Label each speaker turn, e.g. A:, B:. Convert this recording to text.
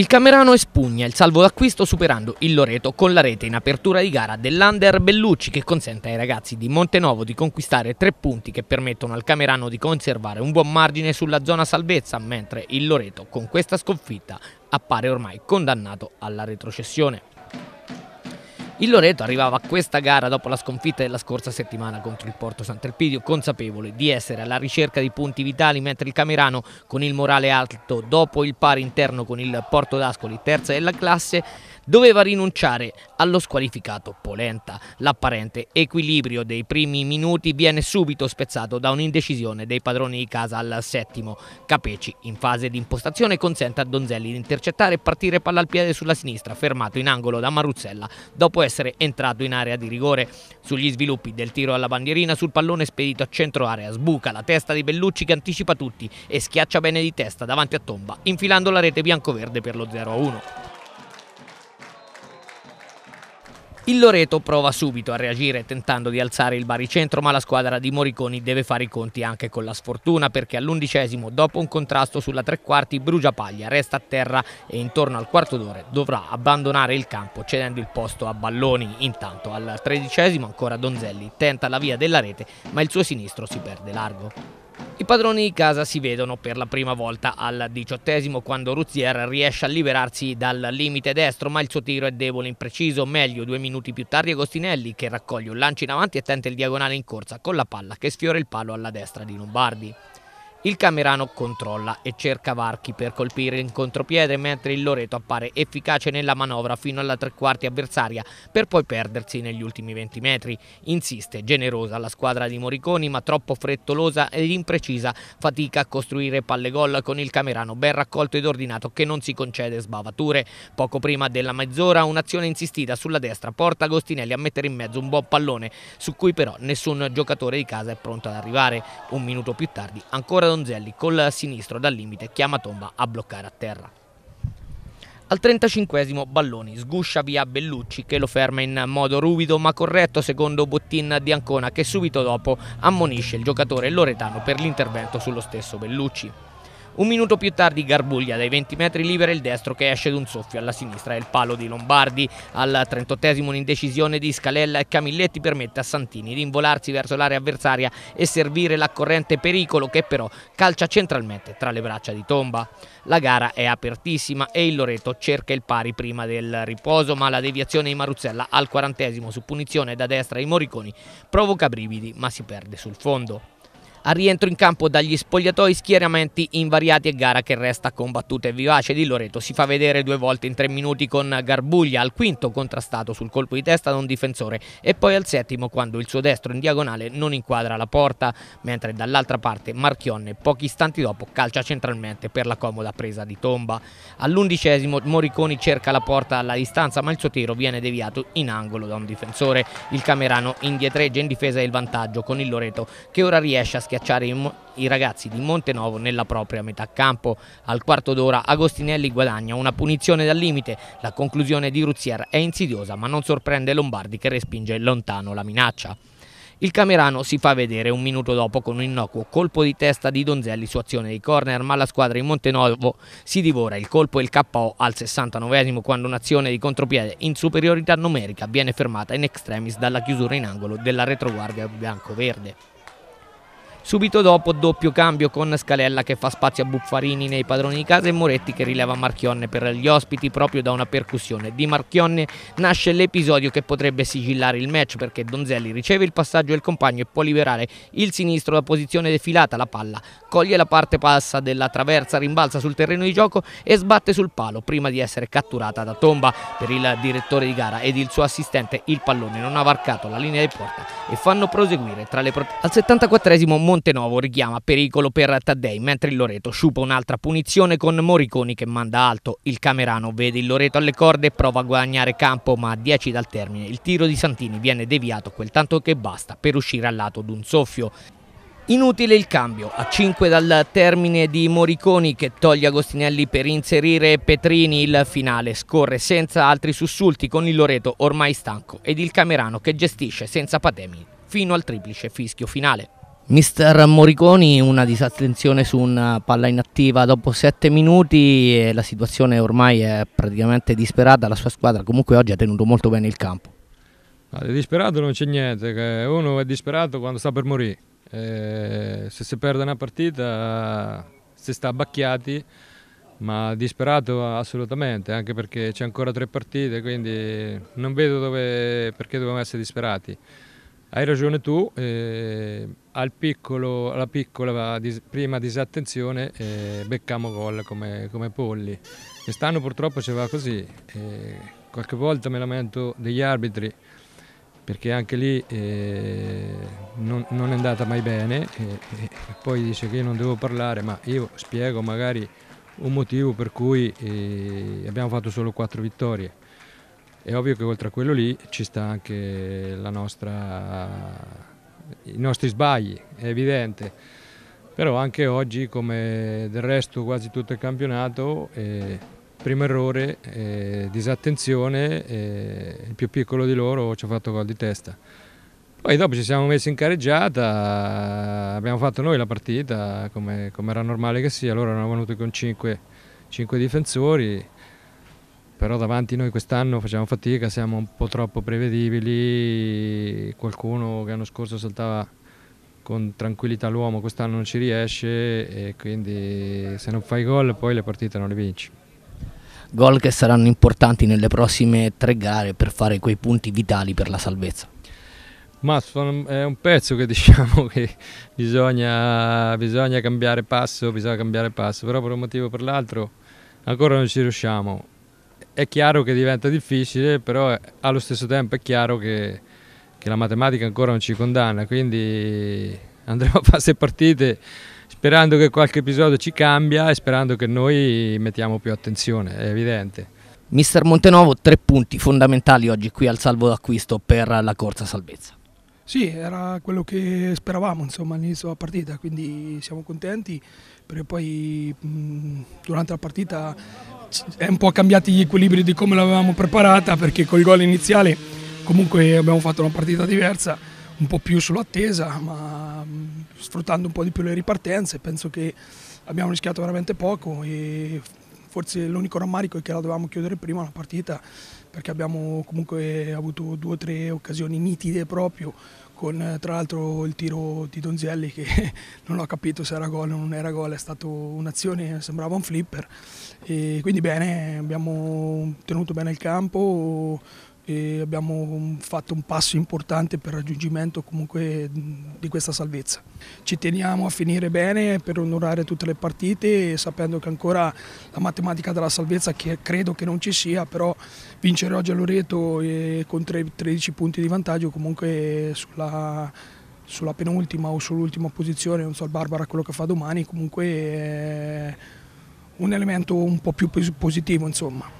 A: Il Camerano espugna il salvo d'acquisto superando il Loreto con la rete in apertura di gara dell'Under Bellucci che consente ai ragazzi di Montenovo di conquistare tre punti che permettono al Camerano di conservare un buon margine sulla zona salvezza mentre il Loreto con questa sconfitta appare ormai condannato alla retrocessione. Il Loreto arrivava a questa gara dopo la sconfitta della scorsa settimana contro il Porto Sant'Elpidio, consapevole di essere alla ricerca di punti vitali, mentre il Camerano con il morale alto dopo il pari interno con il Porto d'Ascoli, terza della classe, doveva rinunciare allo squalificato Polenta. L'apparente equilibrio dei primi minuti viene subito spezzato da un'indecisione dei padroni di casa al settimo. Capeci in fase di impostazione consente a Donzelli di intercettare e partire palla al piede sulla sinistra, fermato in angolo da Maruzzella dopo essere entrato in area di rigore. Sugli sviluppi del tiro alla bandierina sul pallone spedito a centro area sbuca la testa di Bellucci che anticipa tutti e schiaccia bene di testa davanti a Tomba, infilando la rete biancoverde per lo 0-1. Il Loreto prova subito a reagire tentando di alzare il baricentro ma la squadra di Moriconi deve fare i conti anche con la sfortuna perché all'undicesimo dopo un contrasto sulla tre quarti Brugiapaglia resta a terra e intorno al quarto d'ora dovrà abbandonare il campo cedendo il posto a Balloni. Intanto al tredicesimo ancora Donzelli tenta la via della rete ma il suo sinistro si perde largo. I padroni di casa si vedono per la prima volta al diciottesimo quando Ruzier riesce a liberarsi dal limite destro ma il suo tiro è debole e impreciso, meglio due minuti più tardi Agostinelli che raccoglie un lancio in avanti e tenta il diagonale in corsa con la palla che sfiora il palo alla destra di Lombardi. Il Camerano controlla e cerca Varchi per colpire in contropiede mentre il Loreto appare efficace nella manovra fino alla tre quarti avversaria per poi perdersi negli ultimi 20 metri. Insiste, generosa la squadra di Moriconi ma troppo frettolosa ed imprecisa, fatica a costruire palle gol con il Camerano ben raccolto ed ordinato che non si concede sbavature. Poco prima della mezz'ora un'azione insistita sulla destra porta Agostinelli a mettere in mezzo un buon pallone su cui però nessun giocatore di casa è pronto ad arrivare. Un minuto più tardi ancora Donzelli col sinistro dal limite chiama Tomba a bloccare a terra. Al 35 Balloni sguscia via Bellucci che lo ferma in modo ruvido ma corretto secondo Bottin di Ancona che subito dopo ammonisce il giocatore loretano per l'intervento sullo stesso Bellucci. Un minuto più tardi Garbuglia dai 20 metri libera il destro che esce d'un soffio alla sinistra del palo di Lombardi. Al 38 un'indecisione di Scalella e Camilletti permette a Santini di involarsi verso l'area avversaria e servire l'accorrente pericolo che però calcia centralmente tra le braccia di Tomba. La gara è apertissima e il Loreto cerca il pari prima del riposo ma la deviazione di Maruzzella al 40 su punizione da destra ai Moriconi provoca brividi ma si perde sul fondo. Al rientro in campo dagli spogliatoi schieramenti invariati e gara che resta combattuta e vivace di Loreto. Si fa vedere due volte in tre minuti con Garbuglia al quinto contrastato sul colpo di testa da un difensore e poi al settimo quando il suo destro in diagonale non inquadra la porta mentre dall'altra parte Marchionne pochi istanti dopo calcia centralmente per la comoda presa di tomba. All'undicesimo Moriconi cerca la porta alla distanza ma il suo tiro viene deviato in angolo da un difensore. Il Camerano indietreggia in difesa il vantaggio con il Loreto che ora riesce a schiacciare i ragazzi di Montenovo nella propria metà campo. Al quarto d'ora Agostinelli guadagna una punizione dal limite, la conclusione di Ruzier è insidiosa ma non sorprende Lombardi che respinge lontano la minaccia. Il Camerano si fa vedere un minuto dopo con un innocuo colpo di testa di Donzelli su azione dei corner, ma la squadra in Montenovo si divora il colpo e il KO al 69 quando un'azione di contropiede in superiorità numerica viene fermata in extremis dalla chiusura in angolo della retroguardia bianco-verde. Subito dopo doppio cambio con Scalella che fa spazio a Buffarini nei padroni di casa e Moretti che rileva Marchionne per gli ospiti proprio da una percussione. Di Marchionne nasce l'episodio che potrebbe sigillare il match perché Donzelli riceve il passaggio del compagno e può liberare il sinistro da posizione defilata, la palla coglie la parte passa della traversa, rimbalza sul terreno di gioco e sbatte sul palo prima di essere catturata da Tomba per il direttore di gara ed il suo assistente il pallone non ha varcato la linea di porta e fanno proseguire tra le... Pro... Al 74esimo Montenovo richiama pericolo per Taddei, mentre il Loreto sciupa un'altra punizione con Moriconi che manda alto. Il Camerano vede il Loreto alle corde e prova a guadagnare campo, ma a 10 dal termine il tiro di Santini viene deviato quel tanto che basta per uscire al lato d'un soffio. Inutile il cambio, a 5 dal termine di Moriconi che toglie Agostinelli per inserire Petrini il finale, scorre senza altri sussulti con il Loreto ormai stanco ed il Camerano che gestisce senza patemi fino al triplice fischio finale. Mister Moriconi, una disattenzione su una palla inattiva dopo 7 minuti e eh, la situazione ormai è praticamente disperata, la sua squadra comunque oggi ha tenuto molto bene il campo. Ma disperato
B: non c'è niente, uno è disperato quando sta per morire, eh, se si perde una partita si sta abbacchiati, ma disperato assolutamente, anche perché c'è ancora tre partite, quindi non vedo dove, perché dobbiamo essere disperati. Hai ragione tu, eh, al piccolo, alla piccola dis, prima disattenzione eh, beccamo gol come, come, polli. Quest'anno purtroppo ci va così, eh, qualche volta mi lamento degli arbitri perché anche lì eh, non, non, è andata mai bene eh, eh, poi dice che io non devo parlare ma io spiego magari un motivo per cui abbiamo fatto solo quattro vittorie è ovvio che oltre a quello lì ci sta anche nostra, i nostri sbagli, è evidente. Però anche oggi, come del resto quasi tutto il campionato, eh, primo errore, eh, disattenzione, eh, il più piccolo di loro ci ha fatto gol di testa. Poi dopo ci siamo messi in careggiata, abbiamo fatto noi la partita, come, come era normale che sia, loro erano venuti con 5 difensori però davanti noi quest'anno facciamo fatica, siamo un po' troppo prevedibili, qualcuno che l'anno scorso saltava con tranquillità l'uomo quest'anno non ci riesce e quindi se non fai gol poi le partite non le vinci.
A: Gol che saranno importanti nelle prossime tre gare per fare quei punti vitali per la salvezza.
B: Ma è un pezzo che diciamo che bisogna, bisogna cambiare passo, bisogna cambiare passo, però per un motivo o per l'altro ancora non ci riusciamo è chiaro che diventa difficile, però allo stesso tempo è chiaro che, che la matematica ancora non ci condanna, quindi andremo a fare partite sperando che qualche episodio ci cambia e sperando che noi mettiamo più attenzione, è
A: evidente. Mister Montenovo, tre punti fondamentali oggi qui al salvo d'acquisto per la corsa salvezza.
C: Sì, era quello che speravamo all'inizio della partita, quindi siamo contenti perché poi mh, mm, durante la partita è un po' cambiati gli equilibri di come l'avevamo preparata perché col gol iniziale comunque abbiamo fatto una partita diversa, un po' più sull'attesa, ma sfruttando un po' di più le ripartenze, penso che abbiamo rischiato veramente poco e forse l'unico rammarico è che la dovevamo chiudere prima la partita perché abbiamo comunque avuto due o tre occasioni nitide proprio con eh, tra l'altro il tiro di Donzelli che non ho capito se era gol o non era gol, è stata un'azione, sembrava un flipper. E quindi bene, abbiamo tenuto bene il campo, e abbiamo um, fatto un passo importante per il raggiungimento comunque di questa salvezza. Ci teniamo a finire bene per onorare tutte le partite sapendo che ancora la matematica della salvezza che credo che non ci sia, però vincere oggi a Loreto con 13 punti di vantaggio comunque sulla, sulla penultima o sull'ultima posizione, non so il Barbara quello che fa domani, comunque è un elemento un po' più positivo insomma.